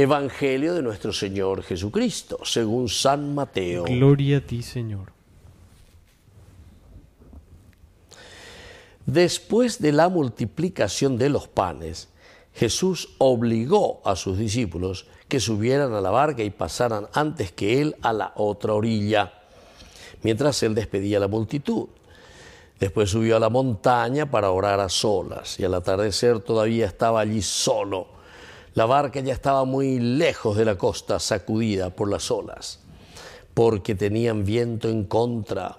Evangelio de nuestro Señor Jesucristo, según San Mateo. Gloria a ti, Señor. Después de la multiplicación de los panes, Jesús obligó a sus discípulos que subieran a la barca y pasaran antes que él a la otra orilla, mientras él despedía a la multitud. Después subió a la montaña para orar a solas y al atardecer todavía estaba allí solo. La barca ya estaba muy lejos de la costa, sacudida por las olas, porque tenían viento en contra.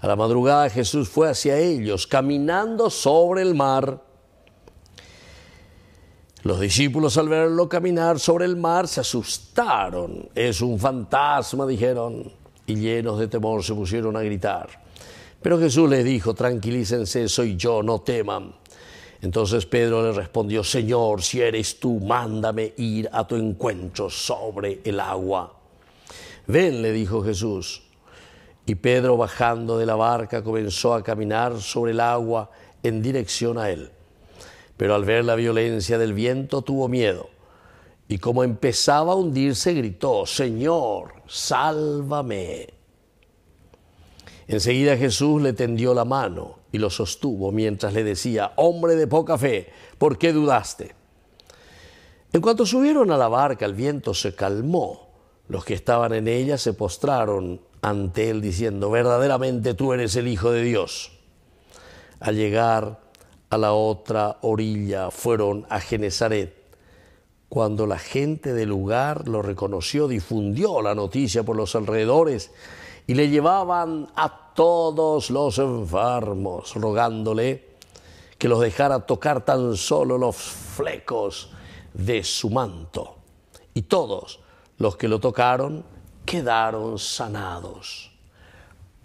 A la madrugada Jesús fue hacia ellos, caminando sobre el mar. Los discípulos al verlo caminar sobre el mar se asustaron. Es un fantasma, dijeron, y llenos de temor se pusieron a gritar. Pero Jesús les dijo, tranquilícense, soy yo, no teman. Entonces Pedro le respondió, Señor, si eres tú, mándame ir a tu encuentro sobre el agua. Ven, le dijo Jesús. Y Pedro, bajando de la barca, comenzó a caminar sobre el agua en dirección a él. Pero al ver la violencia del viento tuvo miedo. Y como empezaba a hundirse, gritó, Señor, sálvame. Enseguida Jesús le tendió la mano y lo sostuvo mientras le decía, hombre de poca fe, ¿por qué dudaste? En cuanto subieron a la barca, el viento se calmó. Los que estaban en ella se postraron ante él diciendo, verdaderamente tú eres el Hijo de Dios. Al llegar a la otra orilla fueron a Genezaret. Cuando la gente del lugar lo reconoció, difundió la noticia por los alrededores y le llevaban a todos los enfermos, rogándole que los dejara tocar tan solo los flecos de su manto. Y todos los que lo tocaron quedaron sanados.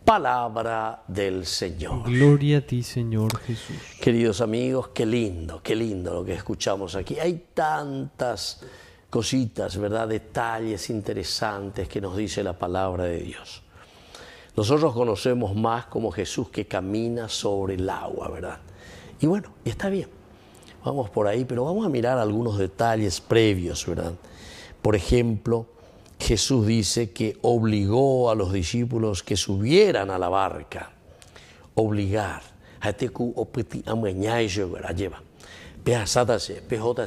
Palabra del Señor. Gloria a ti, Señor Jesús. Queridos amigos, qué lindo, qué lindo lo que escuchamos aquí. Hay tantas cositas, ¿verdad? Detalles interesantes que nos dice la palabra de Dios. Nosotros conocemos más como Jesús que camina sobre el agua, ¿verdad? Y bueno, y está bien. Vamos por ahí, pero vamos a mirar algunos detalles previos, ¿verdad? Por ejemplo, Jesús dice que obligó a los discípulos que subieran a la barca. Obligar. lleva.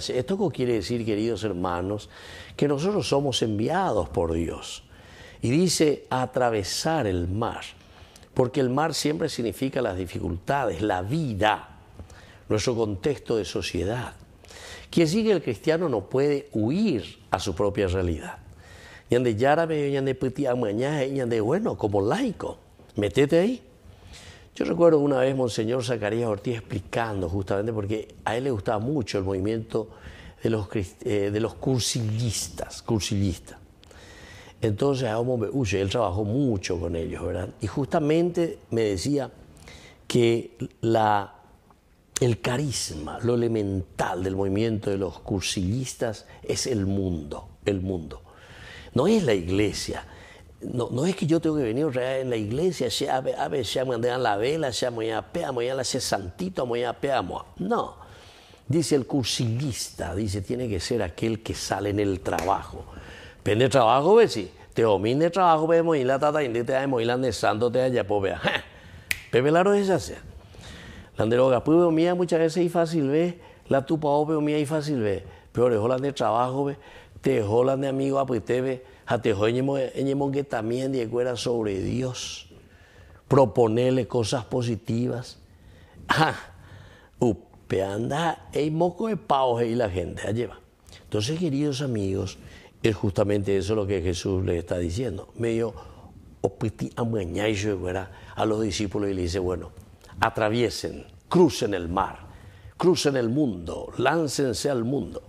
Esto quiere decir, queridos hermanos, que nosotros somos enviados por Dios. Y dice atravesar el mar, porque el mar siempre significa las dificultades, la vida, nuestro contexto de sociedad. Quiere decir que el cristiano no puede huir a su propia realidad. de yárabe, de bueno, como laico, metete ahí. Yo recuerdo una vez Monseñor Zacarías Ortiz explicando justamente porque a él le gustaba mucho el movimiento de los, eh, de los cursillistas, cursillistas. Entonces, ah, él trabajó mucho con ellos, ¿verdad? Y justamente me decía que el carisma, lo elemental del movimiento de los cursillistas es el mundo, el mundo. No es la iglesia. No, es que yo tengo que venir en la iglesia, se me la vela, se ya peamo ya la santito, me peamo. No. Dice el cursillista, dice, tiene que ser aquel que sale en el trabajo Pende trabajo, ve pues, si. Te omine trabajo, ve pues, la tata y te ay la santo te allá po pues, Pepe laro es hacer. La droga pues mía muchas veces y fácil ve. La tupa ve mía y fácil ve. Pero dejó la de trabajo, ve. Te jolan de amigo a ah, te ve. A te que también de era sobre Dios. Proponerle cosas positivas. ja upe anda, ey moco de pao, y la gente a lleva. Entonces, queridos amigos, es justamente eso lo que Jesús le está diciendo. Medio a los discípulos y le dice, bueno, atraviesen, crucen el mar, crucen el mundo, láncense al mundo.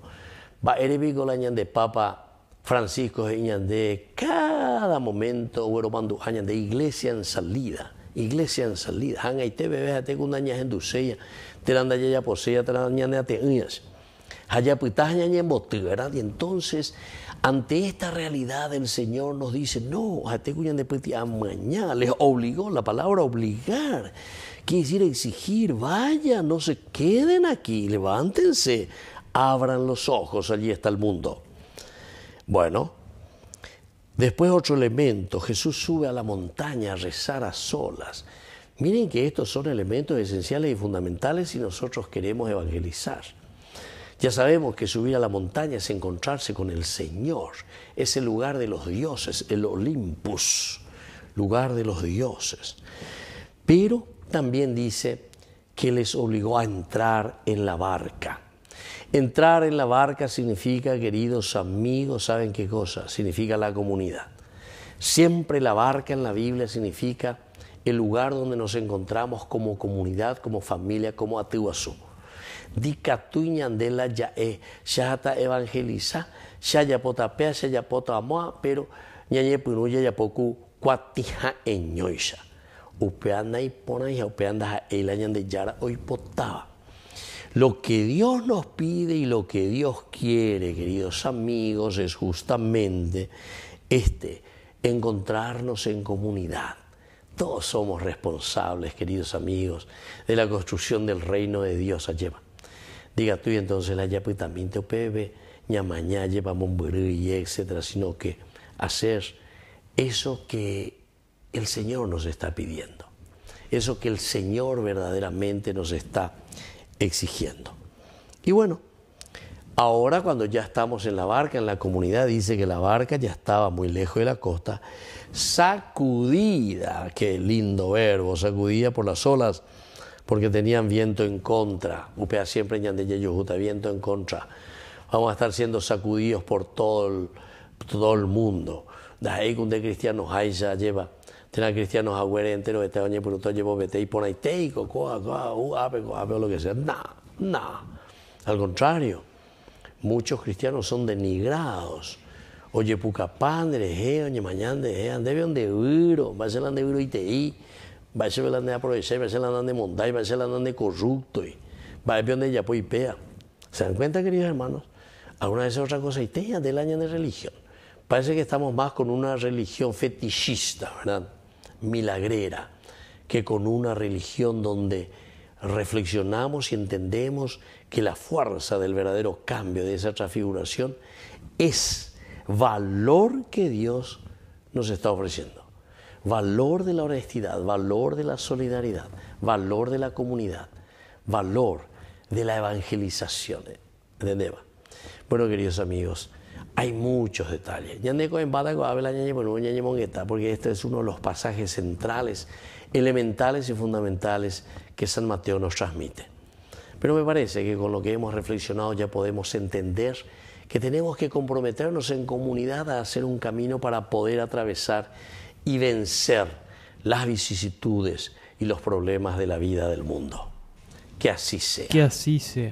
Va de Papa Francisco de cada momento, de iglesia en salida, iglesia en salida. Han ahí te bebé, te kundañas en dusella, te anda ya posea, te anda ya te Allá pues, en ¿verdad? Y entonces ante esta realidad el Señor nos dice, no, a mañana les obligó, la palabra obligar, quisiera exigir, vaya, no se queden aquí, levántense, abran los ojos, allí está el mundo. Bueno, después otro elemento, Jesús sube a la montaña a rezar a solas. Miren que estos son elementos esenciales y fundamentales si nosotros queremos evangelizar. Ya sabemos que subir a la montaña es encontrarse con el Señor, es el lugar de los dioses, el Olympus, lugar de los dioses. Pero también dice que les obligó a entrar en la barca. Entrar en la barca significa, queridos amigos, ¿saben qué cosa? Significa la comunidad. Siempre la barca en la Biblia significa el lugar donde nos encontramos como comunidad, como familia, como atihuazú dicatuñan de la yae, shahata evangeliza, pota amoa, pero ya yayapoku cuatija eñoisha. Upeanda y pona y upeanda el de yara oipotaba. Lo que Dios nos pide y lo que Dios quiere, queridos amigos, es justamente este, encontrarnos en comunidad. Todos somos responsables, queridos amigos, de la construcción del reino de Dios. a Ayema diga tú y entonces la pues también te opebe, mañana llevamos y etcétera, sino que hacer eso que el Señor nos está pidiendo, eso que el Señor verdaderamente nos está exigiendo. Y bueno, ahora cuando ya estamos en la barca, en la comunidad dice que la barca ya estaba muy lejos de la costa, sacudida, qué lindo verbo, sacudida por las olas, porque tenían viento en contra. Upea siempre Ñandeyeyujuta, viento en contra. Vamos a estar siendo sacudidos por todo el, todo el mundo. Dahei de cristianos ya lleva. Tena cristianos agüere entero, este año por todo llevo vete y pone teico coa, coa, u, uh, ape, coa, lo que sea. Nada, nada. Al contrario, muchos cristianos son denigrados. Oye, puca padre, oye, mañana, de debe de viro, va a ser la y te Va a ser de aprovechar, va a ser la de montar, va a ser la de corrupto, y va a ser de ya y Pea. ¿Se dan cuenta, queridos hermanos? Alguna vez es otra cosa, y te del año de religión. Parece que estamos más con una religión fetichista, ¿verdad? Milagrera, que con una religión donde reflexionamos y entendemos que la fuerza del verdadero cambio, de esa transfiguración, es valor que Dios nos está ofreciendo valor de la honestidad, valor de la solidaridad, valor de la comunidad, valor de la evangelización de Neva. Bueno, queridos amigos, hay muchos detalles. Porque este es uno de los pasajes centrales, elementales y fundamentales que San Mateo nos transmite. Pero me parece que con lo que hemos reflexionado ya podemos entender que tenemos que comprometernos en comunidad a hacer un camino para poder atravesar y vencer las vicisitudes y los problemas de la vida del mundo. Que así sea. Que así sea.